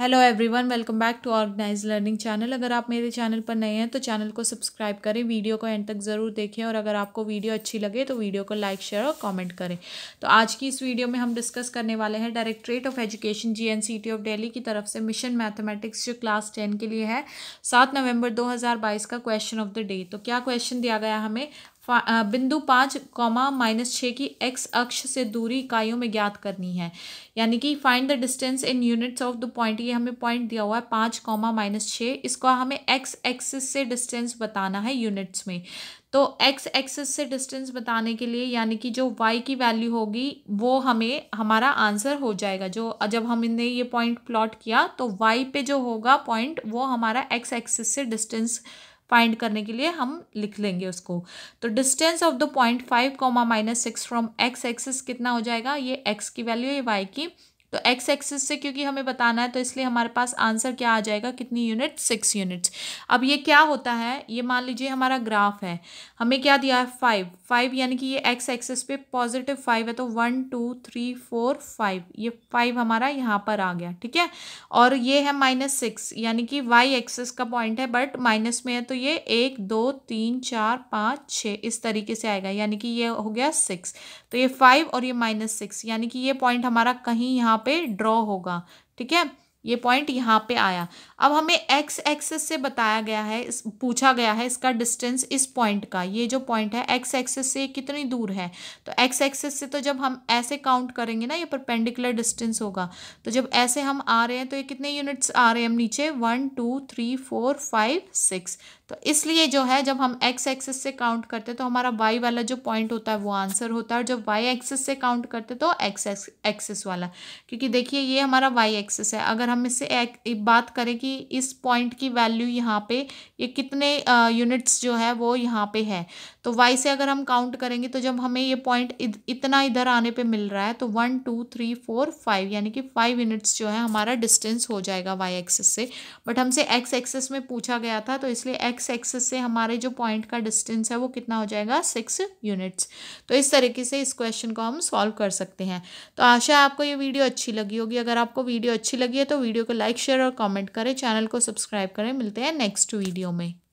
hello everyone welcome back to organize learning channel अगर आप मेरे चैनल पर नए हैं तो चैनल को सब्सक्राइब करें वीडियो को एंड तक ज़रूर देखें और अगर आपको वीडियो अच्छी लगे तो वीडियो को लाइक शेयर और कमेंट करें तो आज की इस वीडियो में हम डिस्कस करने वाले हैं directorate of education G N C T of Delhi की तरफ से मिशन मैथमेटिक्स जो क्लास टेन के लिए है सात नवम्बर दो का क्वेश्चन ऑफ द डे तो क्या क्वेश्चन दिया गया हमें बिंदु पाँच कॉमा माइनस छः की एक्स अक्ष से दूरी इकाइयों में ज्ञात करनी है यानी कि find the distance in units of the point ये हमें पॉइंट दिया हुआ है पाँच कॉमा माइनस छः इसको हमें एक्स एक्सिस से डिस्टेंस बताना है यूनिट्स में तो एक्स एक्सिस से डिस्टेंस बताने के लिए यानी कि जो वाई की वैल्यू होगी वो हमें हमारा आंसर हो जाएगा जो जब हमने ये पॉइंट प्लॉट किया तो वाई पे जो होगा पॉइंट वो हमारा एक्स एक्सिस से डिस्टेंस फाइंड करने के लिए हम लिख लेंगे उसको तो distance of the point five comma minus six from X axis कितना हो जाएगा ये एक्स की वैल्यू ये वाई की तो एक्स एक्सिस से क्योंकि हमें बताना है तो इसलिए हमारे पास आंसर क्या आ जाएगा कितनी यूनिट सिक्स यूनिट्स अब ये क्या होता है ये मान लीजिए हमारा ग्राफ है हमें क्या दिया है फाइव फाइव यानी कि ये एक्स एक्सिस पे पॉजिटिव फाइव है तो one two three four five ये फाइव हमारा यहाँ पर आ गया ठीक है और ये है माइनस सिक्स यानी कि वाई एक्सिस का पॉइंट है बट माइनस में है तो ये एक दो तीन चार पाँच छः इस तरीके से आएगा यानी कि ये हो गया सिक्स तो ये फाइव और ये माइनस सिक्स यानी कि ये पॉइंट हमारा कहीं यहाँ पे ड्रॉ होगा ठीक है ये पॉइंट यहाँ पे आया अब हमें एक्स एक्सेस से बताया गया है इस पूछा गया है इसका डिस्टेंस इस पॉइंट का ये जो पॉइंट है एक्स एक्सेस से कितनी दूर है तो एक्स एक्सेस से तो जब हम ऐसे काउंट करेंगे ना ये परपेंडिकुलर डिस्टेंस होगा तो जब ऐसे हम आ रहे हैं तो ये कितने यूनिट्स आ रहे हैं हम नीचे one two three four five six तो इसलिए जो है जब हम एक्स एक्सेस से काउंट करते हैं तो हमारा वाई वाला जो पॉइंट होता है वो आंसर होता है और जब वाई एक्सेस से काउंट करते तो एक्स एक्सेस वाला क्योंकि देखिए ये हमारा वाई एक्सेस है अगर हम इससे एक, बात करें कि इस पॉइंट की वैल्यू यहाँ पे ये कितने यूनिट्स जो है वो यहाँ पे है तो वाई से अगर हम काउंट करेंगे तो जब हमें ये पॉइंट इतना इधर आने पर मिल रहा है तो one two three four five यानी कि फाइव यूनिट्स जो है हमारा डिस्टेंस हो जाएगा वाई एक्सेस से बट हमसे एक्स एक्सेस में पूछा गया था तो इसलिए एक्स एक्सेस से हमारे जो पॉइंट का डिस्टेंस है वो कितना हो जाएगा सिक्स यूनिट्स तो इस तरीके से इस क्वेश्चन को हम सॉल्व कर सकते हैं तो आशा है आपको ये वीडियो अच्छी लगी होगी अगर आपको वीडियो अच्छी लगी है तो वीडियो को लाइक शेयर और कॉमेंट करें चैनल को सब्सक्राइब करें मिलते हैं नेक्स्ट वीडियो में